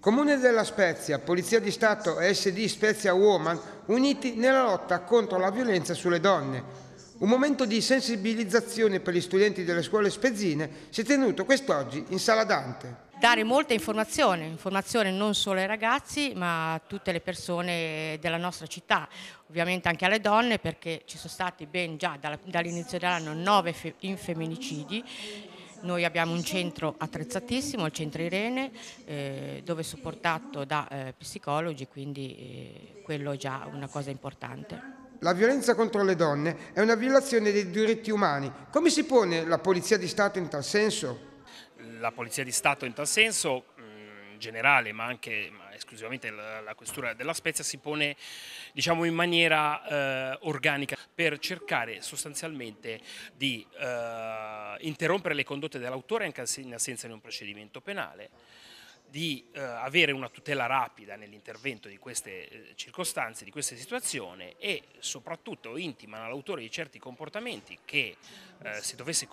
Comune della Spezia, Polizia di Stato e SD Spezia Woman uniti nella lotta contro la violenza sulle donne. Un momento di sensibilizzazione per gli studenti delle scuole spezzine si è tenuto quest'oggi in Sala Dante. Dare molta informazione, informazione non solo ai ragazzi ma a tutte le persone della nostra città, ovviamente anche alle donne perché ci sono stati ben già dall'inizio dell'anno nove infemminicidi noi abbiamo un centro attrezzatissimo, il centro Irene, eh, dove è supportato da eh, psicologi, quindi eh, quello è già una cosa importante. La violenza contro le donne è una violazione dei diritti umani. Come si pone la Polizia di Stato in tal senso? La Polizia di Stato in tal senso generale, ma anche ma esclusivamente la, la, questura della Spezia, si pone diciamo, in maniera eh, organica per cercare sostanzialmente di eh, interrompere le condotte dell'autore anche in assenza di un procedimento penale di eh, avere una tutela rapida nell'intervento di queste eh, circostanze, di queste situazioni e soprattutto intimano all'autore di certi comportamenti che eh, se dovesse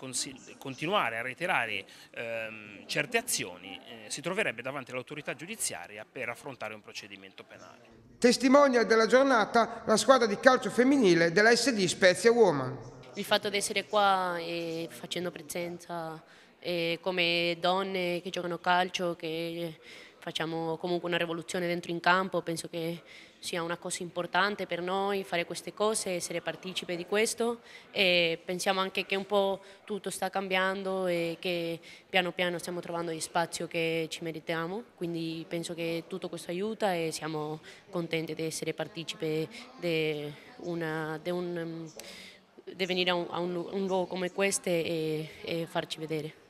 continuare a reiterare ehm, certe azioni eh, si troverebbe davanti all'autorità giudiziaria per affrontare un procedimento penale. Testimonia della giornata la squadra di calcio femminile della SD Spezia Woman. Il fatto di essere qua e facendo presenza eh, come donne che giocano a calcio, che facciamo comunque una rivoluzione dentro in campo, penso che sia una cosa importante per noi fare queste cose, essere partecipe di questo e pensiamo anche che un po' tutto sta cambiando e che piano piano stiamo trovando gli spazi che ci meritiamo, quindi penso che tutto questo aiuta e siamo contenti di essere partecipe di venire a un, a un, luogo come questo e, e farci vedere.